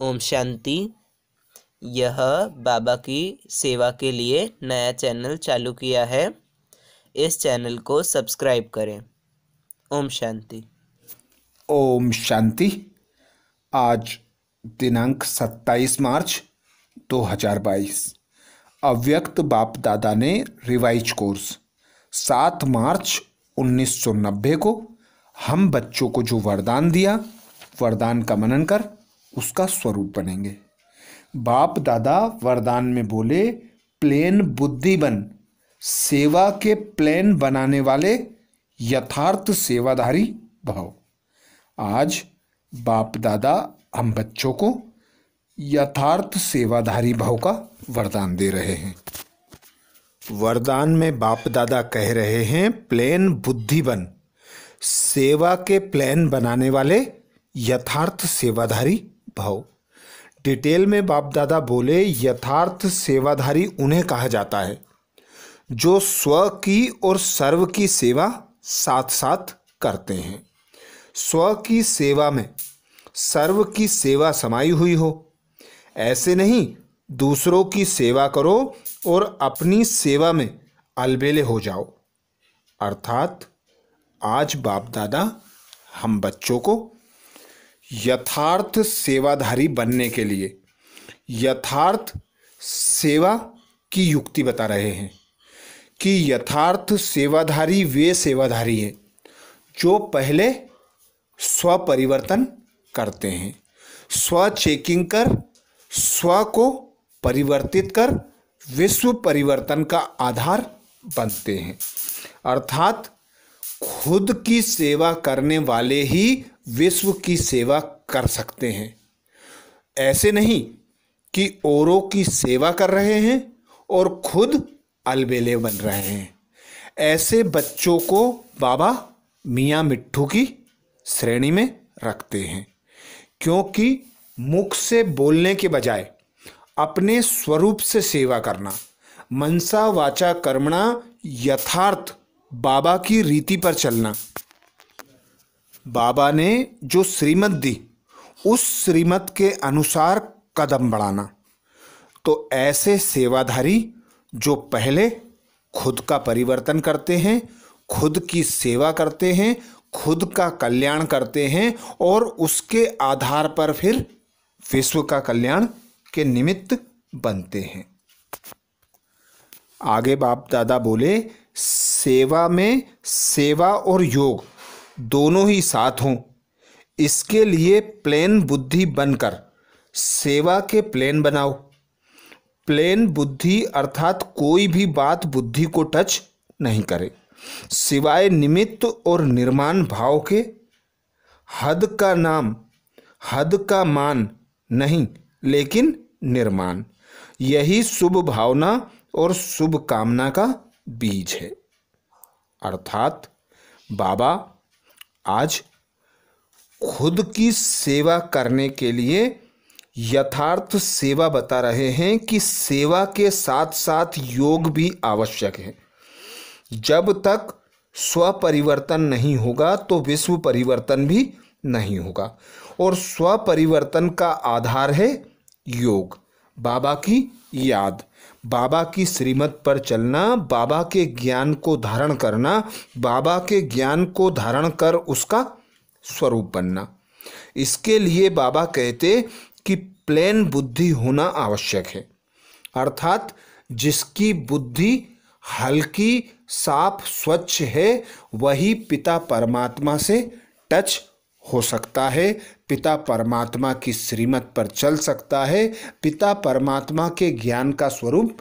ओम शांति यह बाबा की सेवा के लिए नया चैनल चालू किया है इस चैनल को सब्सक्राइब करें ओम शांति ओम शांति आज दिनांक 27 मार्च 2022 अव्यक्त बाप दादा ने रिवाइज कोर्स सात मार्च 1990 को हम बच्चों को जो वरदान दिया वरदान का मनन कर उसका स्वरूप बनेंगे बाप दादा वरदान में बोले प्लेन बुद्धि बन सेवा के प्लेन बनाने वाले यथार्थ सेवाधारी भाव आज बाप दादा हम बच्चों को यथार्थ सेवाधारी भाव का वरदान दे रहे हैं वरदान में बाप दादा कह रहे हैं प्लेन बुद्धि बन सेवा के प्लेन बनाने वाले यथार्थ सेवाधारी भव डिटेल में बाप दादा बोले यथार्थ सेवाधारी उन्हें कहा जाता है जो स्व की और सर्व की सेवा साथ साथ करते हैं स्व की सेवा में सर्व की सेवा समाई हुई हो ऐसे नहीं दूसरों की सेवा करो और अपनी सेवा में अलबेले हो जाओ अर्थात आज बाप दादा हम बच्चों को यथार्थ सेवाधारी बनने के लिए यथार्थ सेवा की युक्ति बता रहे हैं कि यथार्थ सेवाधारी वे सेवाधारी हैं जो पहले स्वपरिवर्तन करते हैं स्व चेकिंग कर स्व को परिवर्तित कर विश्व परिवर्तन का आधार बनते हैं अर्थात खुद की सेवा करने वाले ही विश्व की सेवा कर सकते हैं ऐसे नहीं कि औरों की सेवा कर रहे हैं और खुद अलबेले बन रहे हैं ऐसे बच्चों को बाबा मियाँ मिट्ठू की श्रेणी में रखते हैं क्योंकि मुख से बोलने के बजाय अपने स्वरूप से सेवा करना मनसा वाचा कर्मणा यथार्थ बाबा की रीति पर चलना बाबा ने जो श्रीमत दी उस श्रीमत के अनुसार कदम बढ़ाना तो ऐसे सेवाधारी जो पहले खुद का परिवर्तन करते हैं खुद की सेवा करते हैं खुद का कल्याण करते हैं और उसके आधार पर फिर विश्व का कल्याण के निमित्त बनते हैं आगे बाप दादा बोले सेवा में सेवा और योग दोनों ही साथ हों इसके लिए प्लेन बुद्धि बनकर सेवा के प्लेन बनाओ प्लेन बुद्धि अर्थात कोई भी बात बुद्धि को टच नहीं करे सिवाय निमित्त और निर्माण भाव के हद का नाम हद का मान नहीं लेकिन निर्माण यही शुभ भावना और शुभ कामना का बीज है अर्थात बाबा आज खुद की सेवा करने के लिए यथार्थ सेवा बता रहे हैं कि सेवा के साथ साथ योग भी आवश्यक है जब तक स्वपरिवर्तन नहीं होगा तो विश्व परिवर्तन भी नहीं होगा और स्वपरिवर्तन का आधार है योग बाबा की याद बाबा की श्रीमत पर चलना बाबा के ज्ञान को धारण करना बाबा के ज्ञान को धारण कर उसका स्वरूप बनना इसके लिए बाबा कहते कि प्लेन बुद्धि होना आवश्यक है अर्थात जिसकी बुद्धि हल्की साफ स्वच्छ है वही पिता परमात्मा से टच हो सकता है पिता परमात्मा की श्रीमत पर चल सकता है पिता परमात्मा के ज्ञान का स्वरूप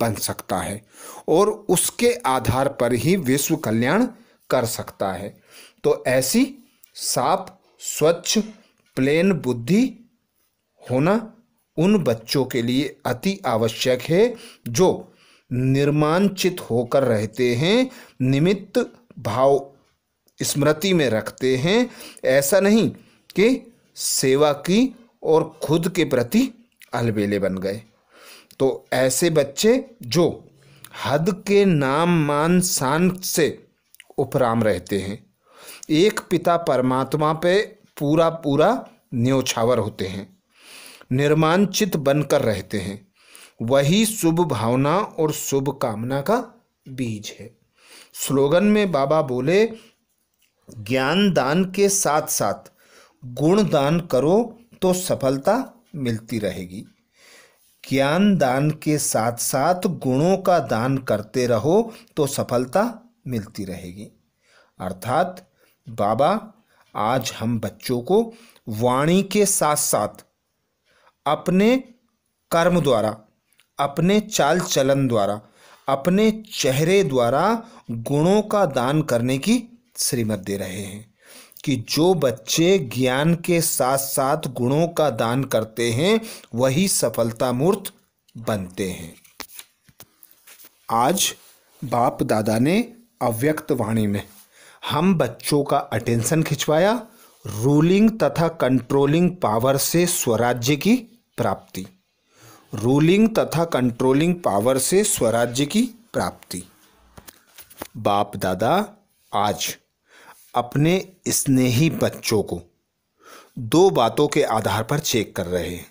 बन सकता है और उसके आधार पर ही विश्व कल्याण कर सकता है तो ऐसी साफ स्वच्छ प्लेन बुद्धि होना उन बच्चों के लिए अति आवश्यक है जो निर्माणचित होकर रहते हैं निमित्त भाव स्मृति में रखते हैं ऐसा नहीं कि सेवा की और खुद के प्रति अलबेले बन गए तो ऐसे बच्चे जो हद के नाम मान शान से उपराम रहते हैं एक पिता परमात्मा पे पूरा पूरा न्योछावर होते हैं निर्माणचित बनकर रहते हैं वही शुभ भावना और शुभ कामना का बीज है स्लोगन में बाबा बोले ज्ञान दान के साथ साथ गुण दान करो तो सफलता मिलती रहेगी ज्ञान दान के साथ साथ गुणों का दान करते रहो तो सफलता मिलती रहेगी अर्थात बाबा आज हम बच्चों को वाणी के साथ साथ अपने कर्म द्वारा अपने चाल चलन द्वारा अपने चेहरे द्वारा गुणों का दान करने की श्रीमत दे रहे हैं कि जो बच्चे ज्ञान के साथ साथ गुणों का दान करते हैं वही सफलता मूर्त बनते हैं आज बाप दादा ने अव्यक्त वाणी में हम बच्चों का अटेंशन खिंचवाया रूलिंग तथा कंट्रोलिंग पावर से स्वराज्य की प्राप्ति रूलिंग तथा कंट्रोलिंग पावर से स्वराज्य की प्राप्ति बाप दादा आज अपने स्नेही बच्चों को दो बातों के आधार पर चेक कर रहे हैं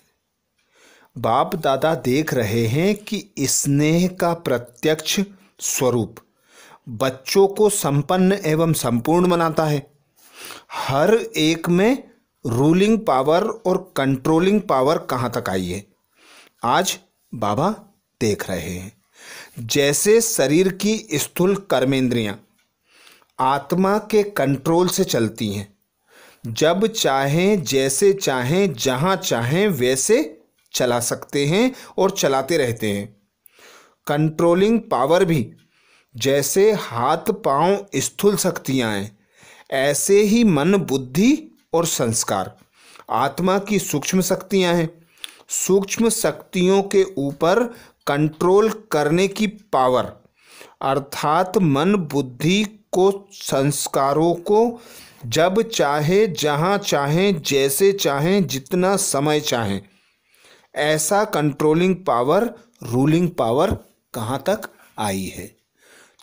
बाप दादा देख रहे हैं कि स्नेह का प्रत्यक्ष स्वरूप बच्चों को संपन्न एवं संपूर्ण बनाता है हर एक में रूलिंग पावर और कंट्रोलिंग पावर कहाँ तक आई है आज बाबा देख रहे हैं जैसे शरीर की स्थूल कर्मेंद्रियां आत्मा के कंट्रोल से चलती हैं जब चाहें जैसे चाहें जहाँ चाहें वैसे चला सकते हैं और चलाते रहते हैं कंट्रोलिंग पावर भी जैसे हाथ पांव स्थूल शक्तियाँ हैं ऐसे ही मन बुद्धि और संस्कार आत्मा की सूक्ष्म शक्तियाँ हैं सूक्ष्म शक्तियों के ऊपर कंट्रोल करने की पावर अर्थात मन बुद्धि को संस्कारों को जब चाहे जहाँ चाहे जैसे चाहे जितना समय चाहे ऐसा कंट्रोलिंग पावर रूलिंग पावर कहाँ तक आई है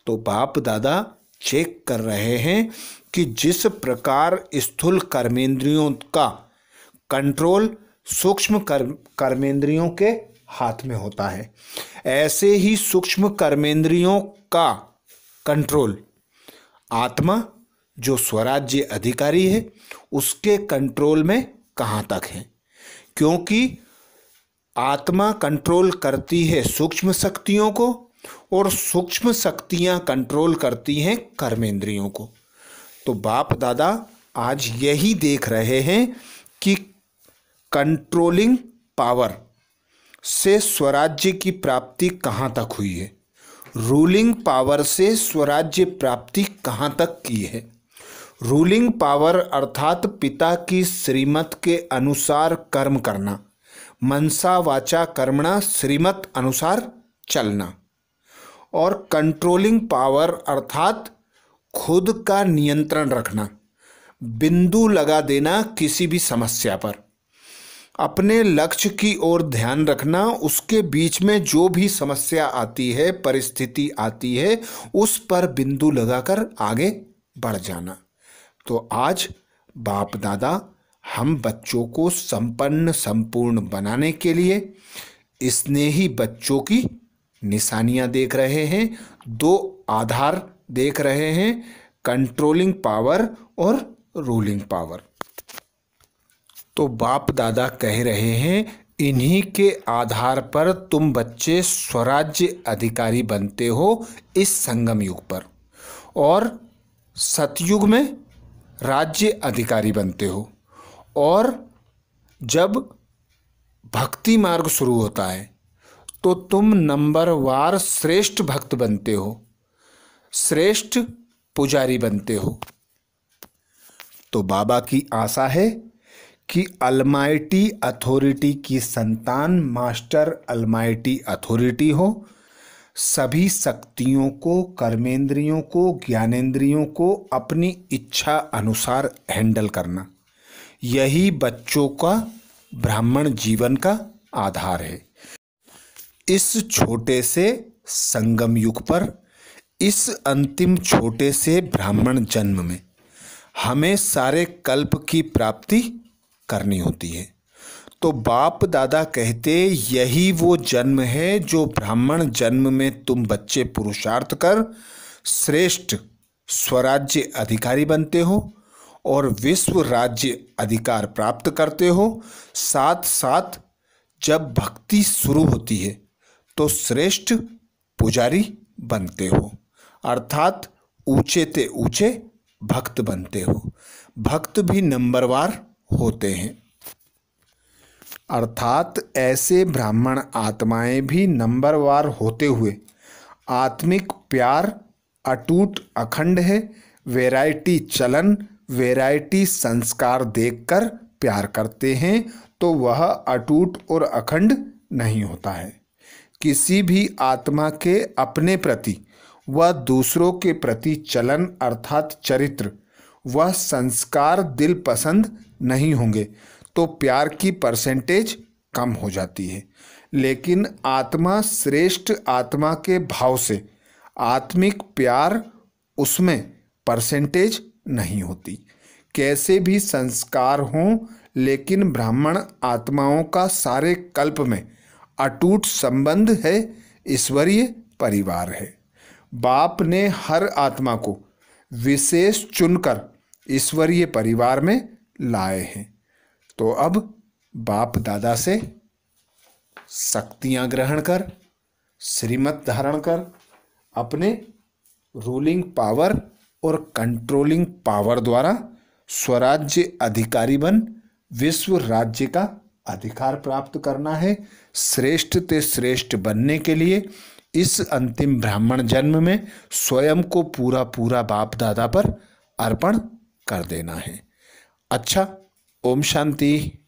तो बाप दादा चेक कर रहे हैं कि जिस प्रकार स्थूल कर्मेंद्रियों का कंट्रोल सूक्ष्म कर्म कर्मेंद्रियों के हाथ में होता है ऐसे ही सूक्ष्म कर्मेंद्रियों का कंट्रोल आत्मा जो स्वराज्य अधिकारी है उसके कंट्रोल में कहाँ तक है क्योंकि आत्मा कंट्रोल करती है सूक्ष्म शक्तियों को और सूक्ष्म शक्तियाँ कंट्रोल करती हैं कर्मेंद्रियों को तो बाप दादा आज यही देख रहे हैं कि कंट्रोलिंग पावर से स्वराज्य की प्राप्ति कहाँ तक हुई है रूलिंग पावर से स्वराज्य प्राप्ति कहाँ तक की है रूलिंग पावर अर्थात पिता की श्रीमत के अनुसार कर्म करना मनसा वाचा कर्मणा श्रीमत अनुसार चलना और कंट्रोलिंग पावर अर्थात खुद का नियंत्रण रखना बिंदु लगा देना किसी भी समस्या पर अपने लक्ष्य की ओर ध्यान रखना उसके बीच में जो भी समस्या आती है परिस्थिति आती है उस पर बिंदु लगाकर आगे बढ़ जाना तो आज बाप दादा हम बच्चों को संपन्न संपूर्ण बनाने के लिए स्नेही बच्चों की निशानियां देख रहे हैं दो आधार देख रहे हैं कंट्रोलिंग पावर और रूलिंग पावर तो बाप दादा कह रहे हैं इन्हीं के आधार पर तुम बच्चे स्वराज्य अधिकारी बनते हो इस संगम युग पर और सतयुग में राज्य अधिकारी बनते हो और जब भक्ति मार्ग शुरू होता है तो तुम नंबर वार श्रेष्ठ भक्त बनते हो श्रेष्ठ पुजारी बनते हो तो बाबा की आशा है कि अलमाइटी अथॉरिटी की संतान मास्टर अलमाइटी अथॉरिटी हो सभी शक्तियों को कर्मेंद्रियों को ज्ञानेंद्रियों को अपनी इच्छा अनुसार हैंडल करना यही बच्चों का ब्राह्मण जीवन का आधार है इस छोटे से संगम युग पर इस अंतिम छोटे से ब्राह्मण जन्म में हमें सारे कल्प की प्राप्ति करनी होती है तो बाप दादा कहते यही वो जन्म है जो ब्राह्मण जन्म में तुम बच्चे पुरुषार्थ कर श्रेष्ठ स्वराज्य अधिकारी बनते हो और विश्व राज्य अधिकार प्राप्त करते हो साथ साथ जब भक्ति शुरू होती है तो श्रेष्ठ पुजारी बनते हो अर्थात ऊंचे ते ऊंचे भक्त बनते हो भक्त भी नंबरवार होते हैं अर्थात ऐसे ब्राह्मण आत्माएं भी नंबरवार होते हुए आत्मिक प्यार अटूट अखंड है वैरायटी चलन वैरायटी संस्कार देखकर प्यार करते हैं तो वह अटूट और अखंड नहीं होता है किसी भी आत्मा के अपने प्रति व दूसरों के प्रति चलन अर्थात चरित्र वह संस्कार दिल पसंद नहीं होंगे तो प्यार की परसेंटेज कम हो जाती है लेकिन आत्मा श्रेष्ठ आत्मा के भाव से आत्मिक प्यार उसमें परसेंटेज नहीं होती कैसे भी संस्कार हों लेकिन ब्राह्मण आत्माओं का सारे कल्प में अटूट संबंध है ईश्वरीय परिवार है बाप ने हर आत्मा को विशेष चुनकर ईश्वरीय परिवार में लाए हैं तो अब बाप दादा से शक्तियाँ ग्रहण कर श्रीमत धारण कर अपने रूलिंग पावर और कंट्रोलिंग पावर द्वारा स्वराज्य अधिकारी बन विश्व राज्य का अधिकार प्राप्त करना है श्रेष्ठ ते श्रेष्ठ बनने के लिए इस अंतिम ब्राह्मण जन्म में स्वयं को पूरा पूरा बाप दादा पर अर्पण कर देना है अच्छा ओम शांति